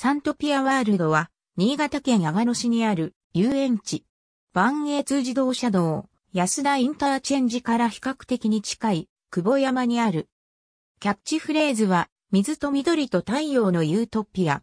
サントピアワールドは、新潟県阿賀野市にある遊園地。万栄通自動車道、安田インターチェンジから比較的に近い、久保山にある。キャッチフレーズは、水と緑と太陽のユートピア。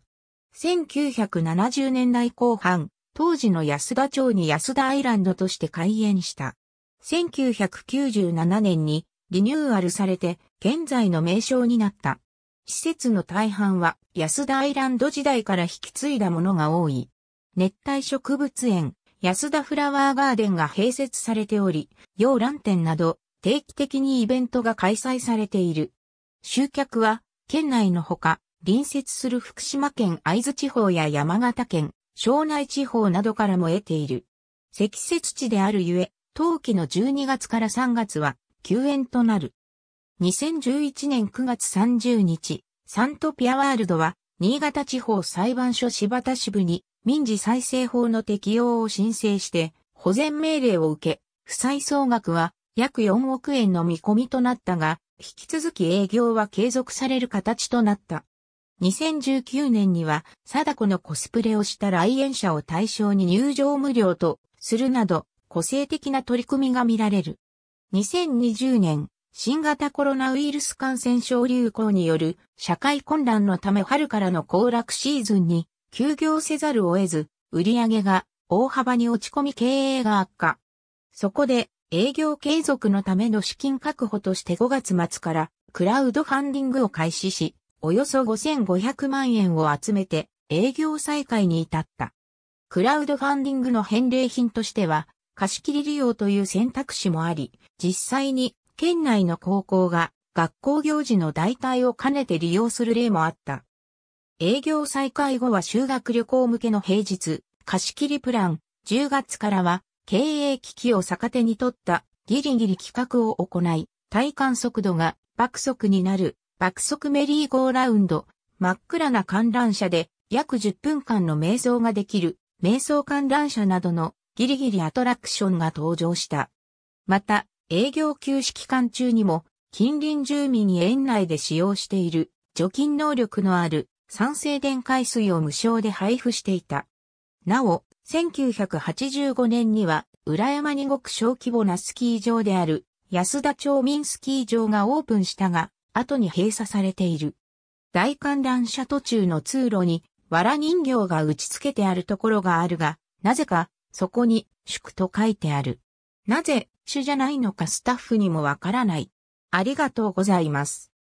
1970年代後半、当時の安田町に安田アイランドとして開園した。1997年にリニューアルされて、現在の名称になった。施設の大半は安田アイランド時代から引き継いだものが多い。熱帯植物園、安田フラワーガーデンが併設されており、洋蘭店など定期的にイベントが開催されている。集客は県内のほか、隣接する福島県会津地方や山形県、庄内地方などからも得ている。積雪地であるゆえ、冬季の12月から3月は休園となる。2011年9月30日、サントピアワールドは、新潟地方裁判所柴田支部に、民事再生法の適用を申請して、保全命令を受け、負債総額は約4億円の見込みとなったが、引き続き営業は継続される形となった。2019年には、貞子のコスプレをした来園者を対象に入場無料とするなど、個性的な取り組みが見られる。2020年、新型コロナウイルス感染症流行による社会混乱のため春からの行楽シーズンに休業せざるを得ず、売上が大幅に落ち込み経営が悪化。そこで営業継続のための資金確保として5月末からクラウドファンディングを開始し、およそ5500万円を集めて営業再開に至った。クラウドファンディングの返礼品としては貸し切り利用という選択肢もあり、実際に県内の高校が学校行事の代替を兼ねて利用する例もあった。営業再開後は修学旅行向けの平日、貸切プラン、10月からは経営危機を逆手に取ったギリギリ企画を行い、体感速度が爆速になる爆速メリーゴーラウンド、真っ暗な観覧車で約10分間の瞑想ができる瞑想観覧車などのギリギリアトラクションが登場した。また、営業休止期間中にも、近隣住民に園内で使用している除菌能力のある酸性電解水を無償で配布していた。なお、1985年には、浦山にごく小規模なスキー場である安田町民スキー場がオープンしたが、後に閉鎖されている。大観覧車途中の通路に、藁人形が打ち付けてあるところがあるが、なぜか、そこに、宿と書いてある。なぜ、主じゃないのかスタッフにもわからない。ありがとうございます。